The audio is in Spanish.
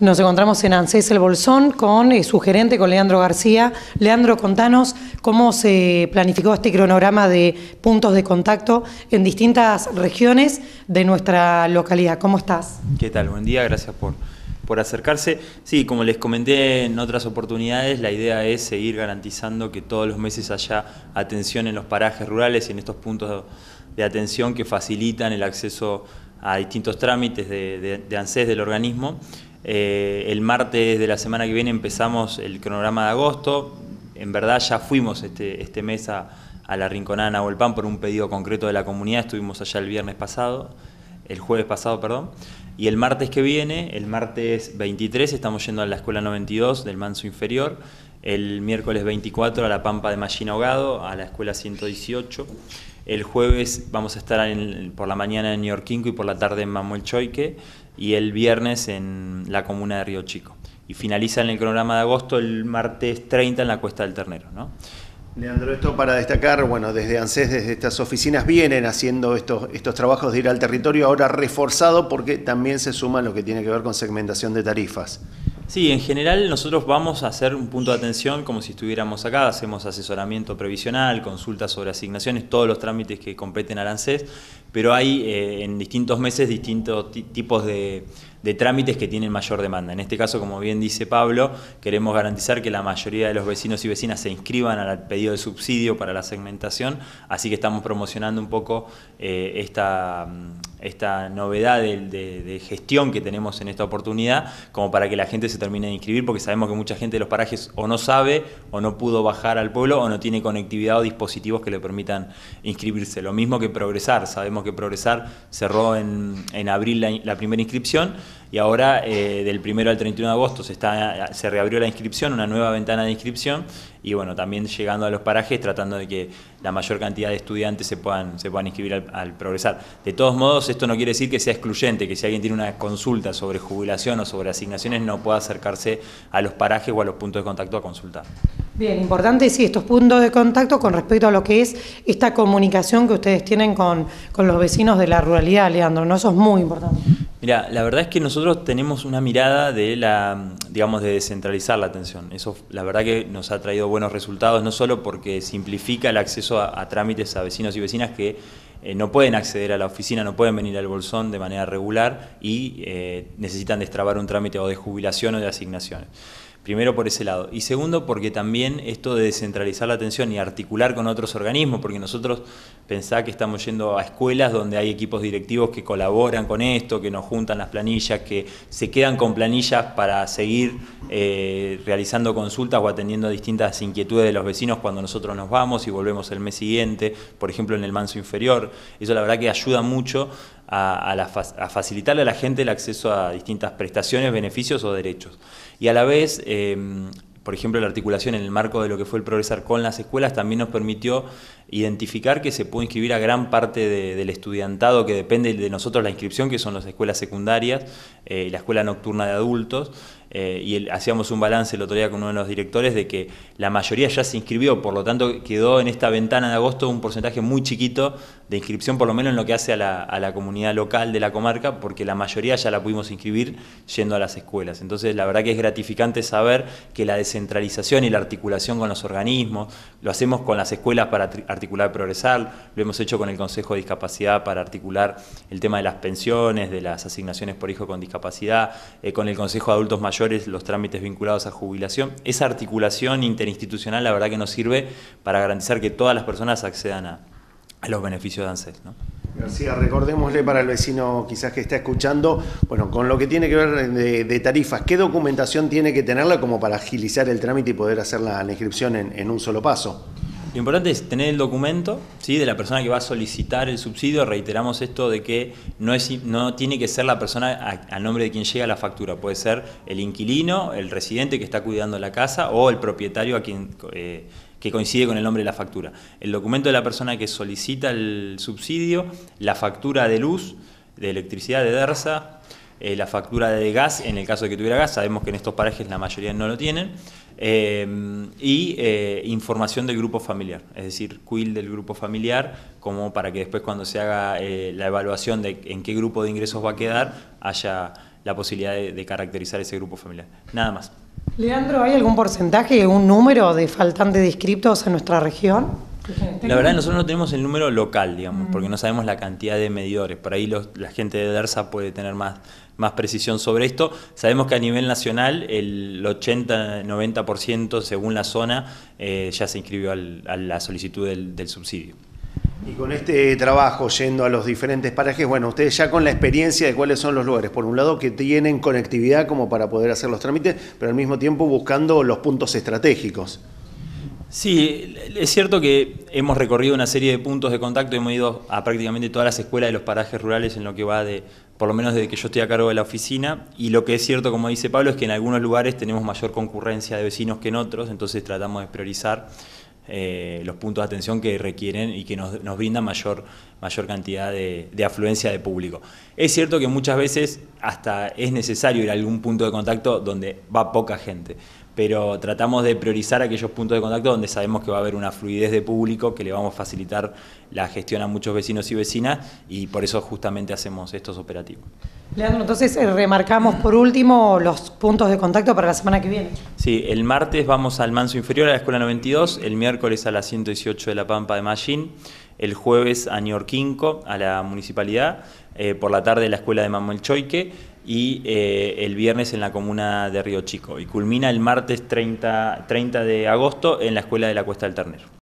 Nos encontramos en ANSES El Bolsón con eh, su gerente, con Leandro García. Leandro, contanos cómo se planificó este cronograma de puntos de contacto en distintas regiones de nuestra localidad. ¿Cómo estás? ¿Qué tal? Buen día, gracias por, por acercarse. Sí, como les comenté en otras oportunidades, la idea es seguir garantizando que todos los meses haya atención en los parajes rurales y en estos puntos de atención que facilitan el acceso a distintos trámites de ANSES del organismo eh, el martes de la semana que viene empezamos el cronograma de agosto. En verdad ya fuimos este, este mes a, la Rinconada PAN por un pedido concreto de la comunidad. Estuvimos allá el viernes pasado, el jueves pasado, perdón. Y el martes que viene, el martes 23, estamos yendo a la Escuela 92 del Manso Inferior. El miércoles 24 a la Pampa de Mallina Ahogado, a la Escuela 118. El jueves vamos a estar por la mañana en New York 5 y por la tarde en Manuel Choique y el viernes en la comuna de Río Chico. Y finaliza en el cronograma de agosto el martes 30 en la Cuesta del Ternero. ¿no? Leandro, esto para destacar, bueno, desde ANSES, desde estas oficinas vienen haciendo estos, estos trabajos de ir al territorio, ahora reforzado porque también se suma lo que tiene que ver con segmentación de tarifas. Sí, en general nosotros vamos a hacer un punto de atención como si estuviéramos acá, hacemos asesoramiento previsional, consultas sobre asignaciones, todos los trámites que competen al ANSES, pero hay eh, en distintos meses distintos tipos de, trámites que tienen mayor demanda. En este caso, como bien dice Pablo, queremos garantizar que la mayoría de los vecinos y vecinas se inscriban al pedido de subsidio para la segmentación, así que estamos promocionando un poco eh, esta mm, esta novedad de, gestión que tenemos en esta oportunidad, como para que la gente se termine de inscribir, porque sabemos que mucha gente de los parajes o no sabe, o no pudo bajar al pueblo, o no tiene conectividad o dispositivos que le permitan inscribirse. Lo mismo que Progresar, sabemos que Progresar cerró en, abril la primera inscripción, y ahora eh, del 1 al 31 de agosto se, está, se reabrió la inscripción, una nueva ventana de inscripción y bueno, también llegando a los parajes tratando de que la mayor cantidad de estudiantes se puedan, se puedan inscribir al, progresar. De todos modos, esto no quiere decir que sea excluyente, que si alguien tiene una consulta sobre jubilación o sobre asignaciones no pueda acercarse a los parajes o a los puntos de contacto a consultar. Bien, importante, sí, estos puntos de contacto con respecto a lo que es esta comunicación que ustedes tienen con, los vecinos de la ruralidad, Leandro, ¿no? Eso es muy importante. Mira, la verdad es que nosotros tenemos una mirada de la, digamos, de descentralizar la atención. Eso, la verdad que nos ha traído buenos resultados, no solo porque simplifica el acceso a, a trámites a vecinos y vecinas que eh, no pueden acceder a la oficina, no pueden venir al bolsón de manera regular y eh, necesitan destrabar un trámite o de jubilación o de asignaciones. Primero por ese lado. Y segundo porque también esto de descentralizar la atención y articular con otros organismos, porque nosotros pensá que estamos yendo a escuelas donde hay equipos directivos que colaboran con esto, que nos juntan las planillas, que se quedan con planillas para seguir eh, realizando consultas o atendiendo a distintas inquietudes de los vecinos cuando nosotros nos vamos y volvemos el mes siguiente, por ejemplo en el manso inferior, eso la verdad que ayuda mucho a, a, facilitarle a la gente el acceso a distintas prestaciones, beneficios o derechos. Y a la vez, em, por ejemplo, la articulación en el marco de lo que fue el progresar con las escuelas también nos permitió identificar que se puede inscribir a gran parte del estudiantado que depende de nosotros la inscripción, que son las escuelas secundarias, eh, la escuela nocturna de adultos. Eh, y hacíamos un balance el otro día con uno de los directores de que la mayoría ya se inscribió, por lo tanto quedó en esta ventana de agosto un porcentaje muy chiquito de inscripción, por lo menos en lo que hace a la, comunidad local de la comarca, porque la mayoría ya la pudimos inscribir yendo a las escuelas. Entonces la verdad que es gratificante saber que la descentralización y la articulación con los organismos, lo hacemos con las escuelas para articular progresar, lo hemos hecho con el Consejo de Discapacidad para articular el tema de las pensiones, de las asignaciones por hijo con discapacidad, eh, con el Consejo de Adultos Mayores, los trámites vinculados a jubilación. Esa articulación interinstitucional la verdad que nos sirve para garantizar que todas las personas accedan a, los beneficios de ANSES. García, recordémosle para el vecino quizás que está escuchando, bueno, con lo que tiene que ver de, tarifas, ¿qué documentación tiene que tenerla como para agilizar el trámite y poder hacer la, inscripción en un solo paso? Lo importante es tener el documento ¿sí? de la persona que va a solicitar el subsidio. Reiteramos esto de que no, es, no tiene que ser la persona a, nombre de quien llega la factura. Puede ser el inquilino, el residente que está cuidando la casa o el propietario a quien, eh, que coincide con el nombre de la factura. El documento de la persona que solicita el subsidio, la factura de luz, de electricidad, de DERSA, eh, la factura de gas, en el caso de que tuviera gas, sabemos que en estos parajes la mayoría no lo tienen, eh, y eh, información del grupo familiar, es decir, quill del grupo familiar, como para que después cuando se haga la evaluación de en qué grupo de ingresos va a quedar, haya la posibilidad de, caracterizar ese grupo familiar. Nada más. Leandro, ¿hay algún porcentaje, algún número de faltantes descriptos en nuestra región? La verdad, nosotros no tenemos el número local, digamos, porque no sabemos la cantidad de medidores. Por ahí la gente de DERSA puede tener más más precisión sobre esto. Sabemos que a nivel nacional el 80-90% según la zona eh, ya se inscribió a la solicitud del, del subsidio. Y con este trabajo yendo a los diferentes parajes, bueno, ustedes ya con la experiencia de cuáles son los lugares, por un lado que tienen conectividad como para poder hacer los trámites, pero al mismo tiempo buscando los puntos estratégicos. Sí, es cierto que hemos recorrido una serie de puntos de contacto, hemos ido a prácticamente todas las escuelas de los parajes rurales en lo que va de, por lo menos desde que yo estoy a cargo de la oficina. Y lo que es cierto, como dice Pablo, es que en algunos lugares tenemos mayor concurrencia de vecinos que en otros, entonces tratamos de priorizar eh, los puntos de atención que requieren y que nos, brindan mayor, mayor cantidad de, afluencia de público. Es cierto que muchas veces hasta es necesario ir a algún punto de contacto donde va poca gente pero tratamos de priorizar aquellos puntos de contacto donde sabemos que va a haber una fluidez de público, que le vamos a facilitar la gestión a muchos vecinos y vecinas, y por eso justamente hacemos estos operativos. Leandro, entonces eh, remarcamos por último los puntos de contacto para la semana que viene. Sí, el martes vamos al Manso Inferior a la Escuela 92, el miércoles a la 118 de La Pampa de Mallín, el jueves a New Ñorquinco, a la Municipalidad, eh, por la tarde a la Escuela de Manuel Choique, y eh, el viernes en la comuna de Río Chico. Y culmina el martes 30, 30 de agosto en la Escuela de la Cuesta del Ternero.